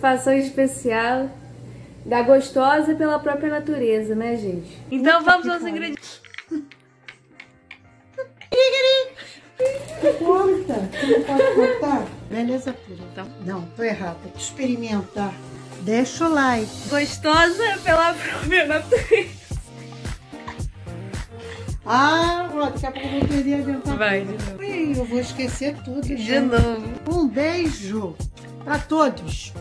participação especial da gostosa pela própria natureza, né, gente? Então vamos aos ingredientes. Corta, não pode cortar. Beleza pura, então? Não, tô errada. Experimentar. Deixa o like. Gostosa pela própria natureza. Ah, daqui a pouco eu vou perder a dentadura. Vai, de novo. Eu vou esquecer tudo. De gente. novo. Um beijo pra todos.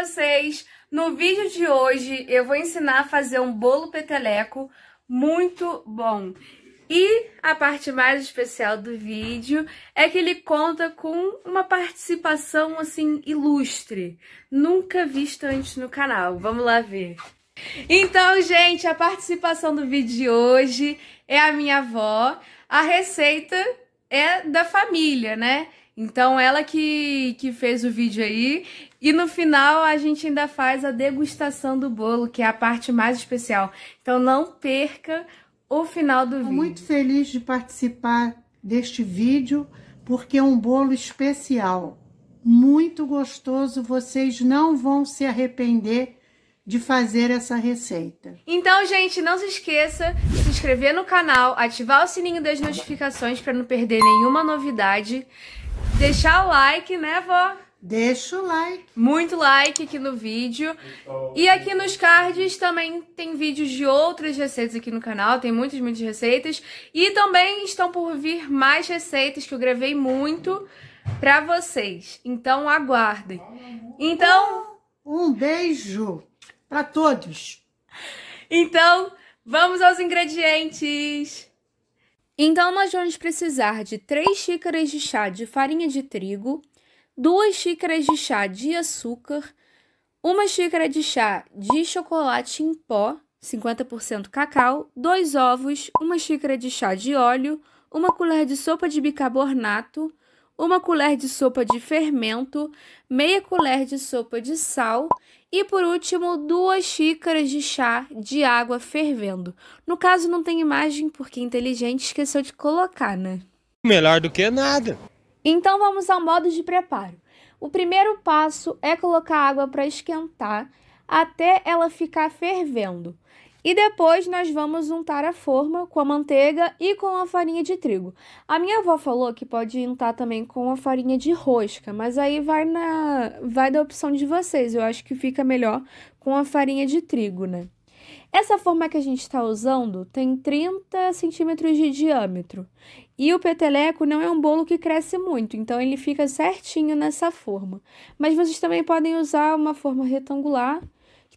vocês! No vídeo de hoje eu vou ensinar a fazer um bolo peteleco muito bom. E a parte mais especial do vídeo é que ele conta com uma participação assim ilustre, nunca vista antes no canal. Vamos lá ver. Então, gente, a participação do vídeo de hoje é a minha avó. A receita é da família, né? Então ela que, que fez o vídeo aí. E no final a gente ainda faz a degustação do bolo, que é a parte mais especial. Então não perca o final do Tô vídeo. muito feliz de participar deste vídeo, porque é um bolo especial. Muito gostoso, vocês não vão se arrepender de fazer essa receita. Então, gente, não se esqueça de se inscrever no canal, ativar o sininho das notificações para não perder nenhuma novidade. Deixar o like, né, vó? Deixa o like. Muito like aqui no vídeo. E aqui nos cards também tem vídeos de outras receitas aqui no canal. Tem muitas, muitas receitas. E também estão por vir mais receitas que eu gravei muito pra vocês. Então aguardem. Então. Um beijo pra todos. Então, vamos aos ingredientes. Então, nós vamos precisar de 3 xícaras de chá de farinha de trigo, 2 xícaras de chá de açúcar, 1 xícara de chá de chocolate em pó, 50% cacau, 2 ovos, 1 xícara de chá de óleo, 1 colher de sopa de bicarbonato, 1 colher de sopa de fermento, meia colher de sopa de sal e por último, duas xícaras de chá de água fervendo. No caso, não tem imagem porque inteligente esqueceu de colocar, né? Melhor do que nada. Então vamos ao modo de preparo. O primeiro passo é colocar a água para esquentar até ela ficar fervendo. E depois nós vamos untar a forma com a manteiga e com a farinha de trigo. A minha avó falou que pode untar também com a farinha de rosca, mas aí vai na vai da opção de vocês. Eu acho que fica melhor com a farinha de trigo, né? Essa forma que a gente está usando tem 30 centímetros de diâmetro. E o peteleco não é um bolo que cresce muito, então ele fica certinho nessa forma. Mas vocês também podem usar uma forma retangular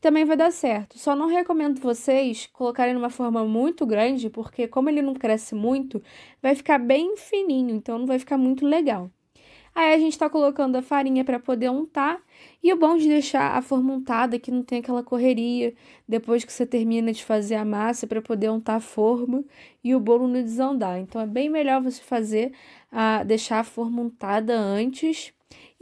também vai dar certo. Só não recomendo vocês colocarem numa forma muito grande, porque como ele não cresce muito, vai ficar bem fininho, então não vai ficar muito legal. Aí a gente tá colocando a farinha para poder untar, e o bom de deixar a forma untada que não tem aquela correria depois que você termina de fazer a massa para poder untar a forma e o bolo não desandar. Então é bem melhor você fazer a ah, deixar a forma untada antes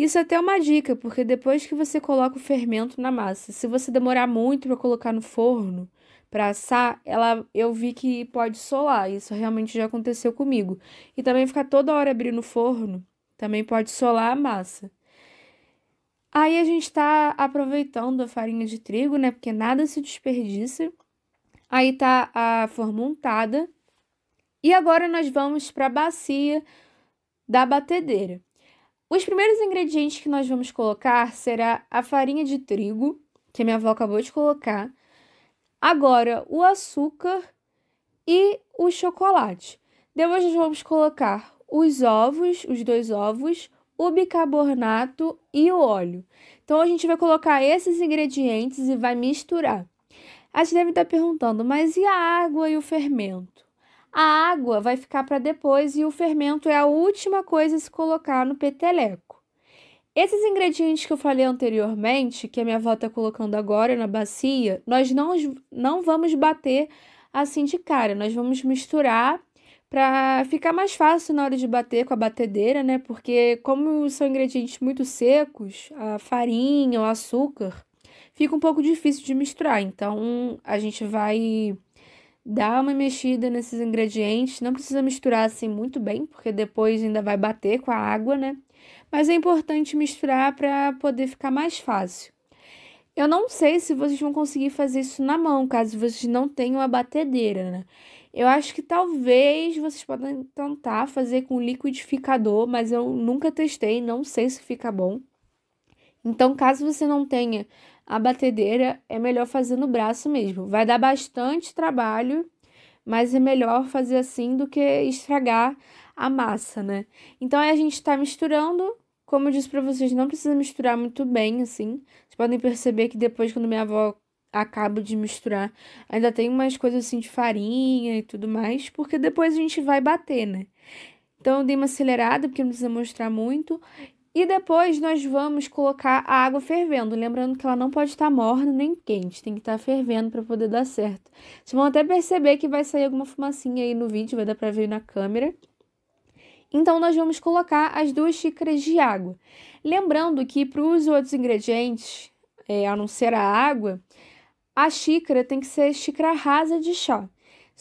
isso é até uma dica, porque depois que você coloca o fermento na massa, se você demorar muito para colocar no forno, para assar, ela eu vi que pode solar. Isso realmente já aconteceu comigo. E também ficar toda hora abrindo o forno, também pode solar a massa. Aí a gente está aproveitando a farinha de trigo, né? Porque nada se desperdiça. Aí tá a forma untada. E agora nós vamos para a bacia da batedeira. Os primeiros ingredientes que nós vamos colocar será a farinha de trigo, que minha avó acabou de colocar, agora o açúcar e o chocolate. Depois nós vamos colocar os ovos, os dois ovos, o bicarbonato e o óleo. Então a gente vai colocar esses ingredientes e vai misturar. A gente deve estar perguntando, mas e a água e o fermento? A água vai ficar para depois e o fermento é a última coisa a se colocar no peteleco. Esses ingredientes que eu falei anteriormente, que a minha avó está colocando agora na bacia, nós não, não vamos bater assim de cara, nós vamos misturar para ficar mais fácil na hora de bater com a batedeira, né? Porque como são ingredientes muito secos, a farinha, o açúcar, fica um pouco difícil de misturar. Então a gente vai dá uma mexida nesses ingredientes, não precisa misturar assim muito bem, porque depois ainda vai bater com a água, né? Mas é importante misturar para poder ficar mais fácil. Eu não sei se vocês vão conseguir fazer isso na mão, caso vocês não tenham a batedeira, né? Eu acho que talvez vocês podem tentar fazer com liquidificador, mas eu nunca testei, não sei se fica bom. Então, caso você não tenha a batedeira é melhor fazer no braço mesmo. Vai dar bastante trabalho, mas é melhor fazer assim do que estragar a massa, né? Então aí a gente tá misturando. Como eu disse pra vocês, não precisa misturar muito bem, assim. Vocês podem perceber que depois, quando minha avó acaba de misturar, ainda tem umas coisas assim de farinha e tudo mais, porque depois a gente vai bater, né? Então eu dei uma acelerada, porque não precisa mostrar muito. E depois nós vamos colocar a água fervendo, lembrando que ela não pode estar morna nem quente, tem que estar fervendo para poder dar certo. Vocês vão até perceber que vai sair alguma fumacinha aí no vídeo, vai dar para ver na câmera. Então nós vamos colocar as duas xícaras de água. Lembrando que para os outros ingredientes, é, a não ser a água, a xícara tem que ser xícara rasa de chá.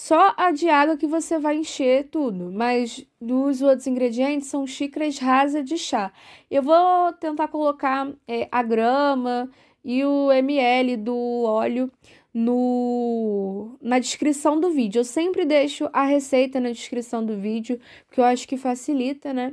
Só a de água que você vai encher tudo, mas dos outros ingredientes são xícaras rasas de chá. Eu vou tentar colocar é, a grama e o ml do óleo no, na descrição do vídeo. Eu sempre deixo a receita na descrição do vídeo, porque eu acho que facilita, né?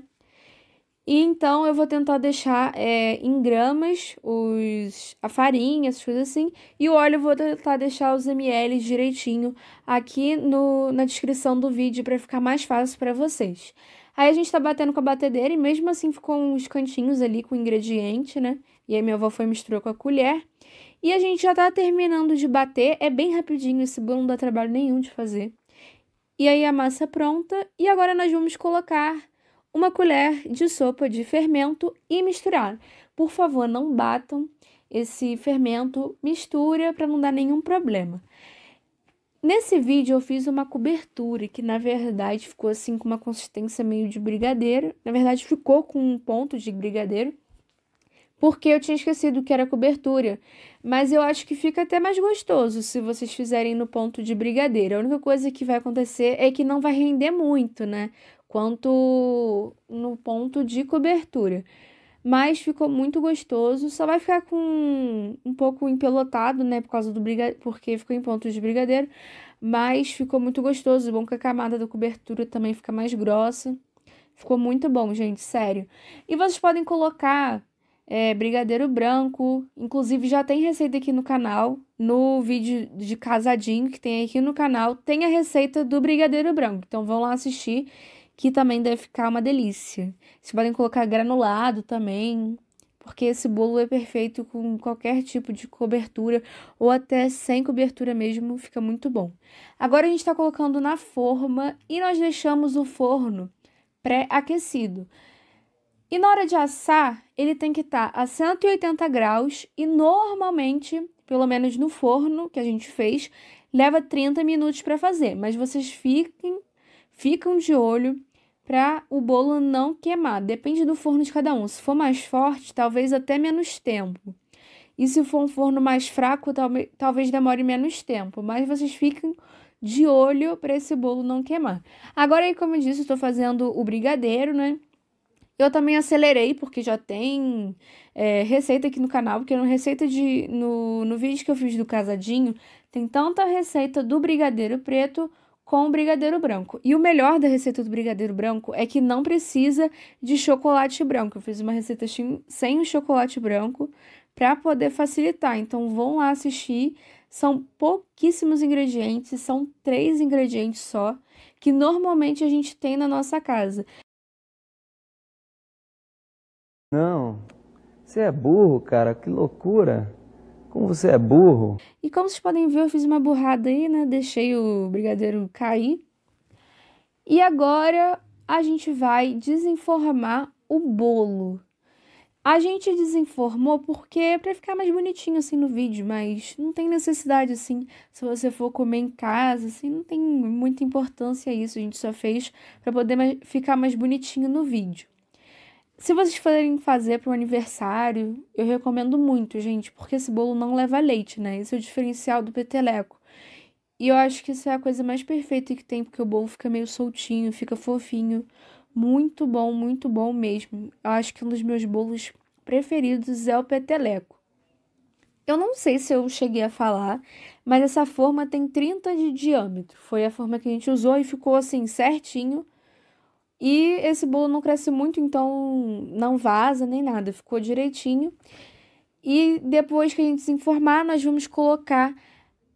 E então eu vou tentar deixar é, em gramas os, a farinha, essas coisas assim. E o óleo eu vou tentar deixar os ml direitinho aqui no, na descrição do vídeo para ficar mais fácil para vocês. Aí a gente tá batendo com a batedeira e mesmo assim ficou uns cantinhos ali com o ingrediente, né? E aí minha avó foi misturou com a colher. E a gente já tá terminando de bater, é bem rapidinho, esse bolo não dá trabalho nenhum de fazer. E aí a massa é pronta e agora nós vamos colocar uma colher de sopa de fermento e misturar. Por favor, não batam esse fermento, mistura para não dar nenhum problema. Nesse vídeo eu fiz uma cobertura que na verdade ficou assim com uma consistência meio de brigadeiro, na verdade ficou com um ponto de brigadeiro, porque eu tinha esquecido que era cobertura, mas eu acho que fica até mais gostoso se vocês fizerem no ponto de brigadeiro. A única coisa que vai acontecer é que não vai render muito, né? quanto no ponto de cobertura. Mas ficou muito gostoso, só vai ficar com um pouco empelotado, né, por causa do brigadeiro. porque ficou em pontos de brigadeiro, mas ficou muito gostoso, bom que a camada da cobertura também fica mais grossa. Ficou muito bom, gente, sério. E vocês podem colocar é, brigadeiro branco. Inclusive, já tem receita aqui no canal, no vídeo de casadinho que tem aqui no canal, tem a receita do brigadeiro branco. Então, vão lá assistir que também deve ficar uma delícia. Vocês podem colocar granulado também, porque esse bolo é perfeito com qualquer tipo de cobertura ou até sem cobertura mesmo, fica muito bom. Agora a gente está colocando na forma e nós deixamos o forno pré-aquecido. E na hora de assar, ele tem que estar tá a 180 graus e normalmente, pelo menos no forno que a gente fez, leva 30 minutos para fazer, mas vocês fiquem ficam de olho para o bolo não queimar. Depende do forno de cada um. Se for mais forte, talvez até menos tempo. E se for um forno mais fraco, talvez, demore menos tempo. Mas vocês fiquem de olho para esse bolo não queimar. Agora, aí, como eu disse, estou fazendo o brigadeiro, né? Eu também acelerei, porque já tem é, receita aqui no canal, porque no receita de. No, no vídeo que eu fiz do casadinho, tem tanta receita do brigadeiro preto com o brigadeiro branco. E o melhor da receita do brigadeiro branco é que não precisa de chocolate branco. Eu fiz uma receita sem o chocolate branco para poder facilitar. Então vão lá assistir. São pouquíssimos ingredientes, são três ingredientes só que normalmente a gente tem na nossa casa. Não, você é burro, cara, que loucura! Como você é burro. E como vocês podem ver, eu fiz uma burrada aí, né? Deixei o brigadeiro cair. E agora a gente vai desenformar o bolo. A gente desenformou porque é para ficar mais bonitinho assim no vídeo, mas não tem necessidade assim, se você for comer em casa, assim, não tem muita importância isso, a gente só fez para poder ficar mais bonitinho no vídeo. Se vocês forem fazer para um aniversário, eu recomendo muito, gente, porque esse bolo não leva leite, né? Esse é o diferencial do peteleco. E eu acho que isso é a coisa mais perfeita que tem, porque o bolo fica meio soltinho, fica fofinho. Muito bom, muito bom mesmo. Eu acho que um dos meus bolos preferidos é o peteleco. Eu não sei se eu cheguei a falar, mas essa forma tem 30 de diâmetro. Foi a forma que a gente usou e ficou assim certinho e esse bolo não cresce muito, então não vaza nem nada, ficou direitinho. E depois que a gente se informar, nós vamos colocar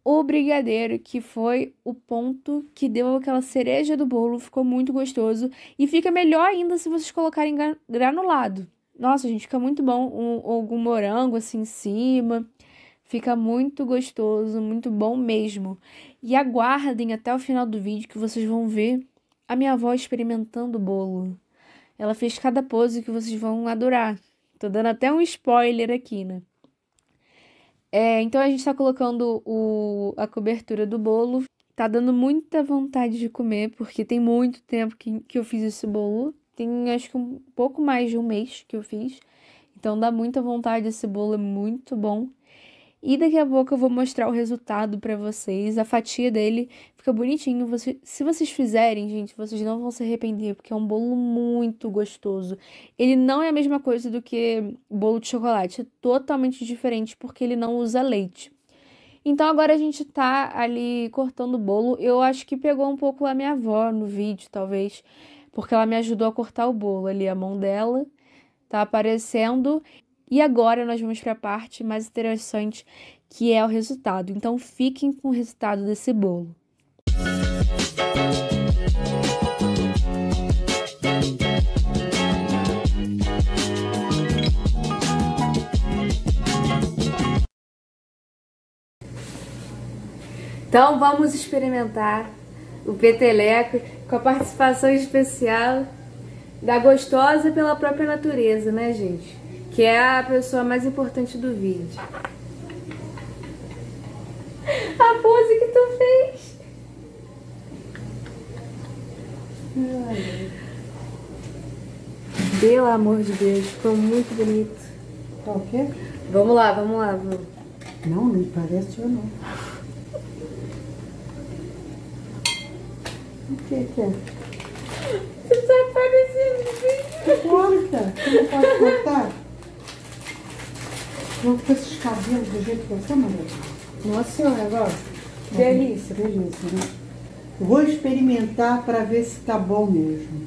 o brigadeiro, que foi o ponto que deu aquela cereja do bolo, ficou muito gostoso. E fica melhor ainda se vocês colocarem granulado. Nossa, gente, fica muito bom um, algum morango assim em cima. Fica muito gostoso, muito bom mesmo. E aguardem até o final do vídeo que vocês vão ver a minha avó experimentando o bolo. Ela fez cada pose que vocês vão adorar. Tô dando até um spoiler aqui, né? É, então a gente tá colocando o, a cobertura do bolo. Tá dando muita vontade de comer, porque tem muito tempo que, que eu fiz esse bolo. Tem acho que um pouco mais de um mês que eu fiz. Então dá muita vontade, esse bolo é muito bom. E daqui a pouco eu vou mostrar o resultado para vocês. A fatia dele fica bonitinho. Você, se vocês fizerem, gente, vocês não vão se arrepender, porque é um bolo muito gostoso. Ele não é a mesma coisa do que bolo de chocolate, é totalmente diferente, porque ele não usa leite. Então agora a gente tá ali cortando o bolo. Eu acho que pegou um pouco a minha avó no vídeo, talvez, porque ela me ajudou a cortar o bolo ali, a mão dela tá aparecendo. E agora nós vamos para a parte mais interessante, que é o resultado. Então fiquem com o resultado desse bolo. Então vamos experimentar o peteleco com a participação especial da gostosa pela própria natureza, né, gente? que é a pessoa mais importante do vídeo. A pose que tu fez. Pelo amor de Deus, ficou muito bonito. Tá o quê? Vamos lá, vamos lá. Vamos. Não, não parece ou não. O que, que é? Você tá parecendo. Corta! É? não pode cortar? Vamos com esses cabelos do jeito que você mandou, Nossa senhora, agora. Delícia. Delícia, né? Vou experimentar para ver se tá bom mesmo.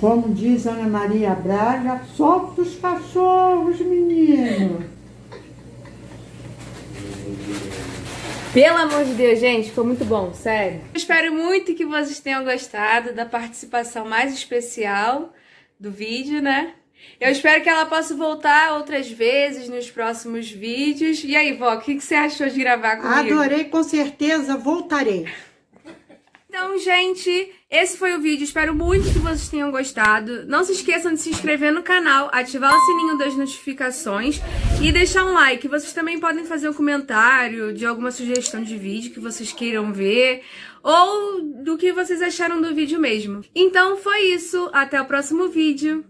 Como diz Ana Maria Braga, solta os cachorros, menino. Pelo amor de Deus, gente, foi muito bom, sério. Eu espero muito que vocês tenham gostado da participação mais especial do vídeo, né? Eu espero que ela possa voltar outras vezes nos próximos vídeos. E aí, vó, o que, que você achou de gravar comigo? Adorei, com certeza, voltarei. Então, gente, esse foi o vídeo, espero muito que vocês tenham gostado. Não se esqueçam de se inscrever no canal, ativar o sininho das notificações e deixar um like. Vocês também podem fazer um comentário de alguma sugestão de vídeo que vocês queiram ver ou do que vocês acharam do vídeo mesmo. Então foi isso, até o próximo vídeo.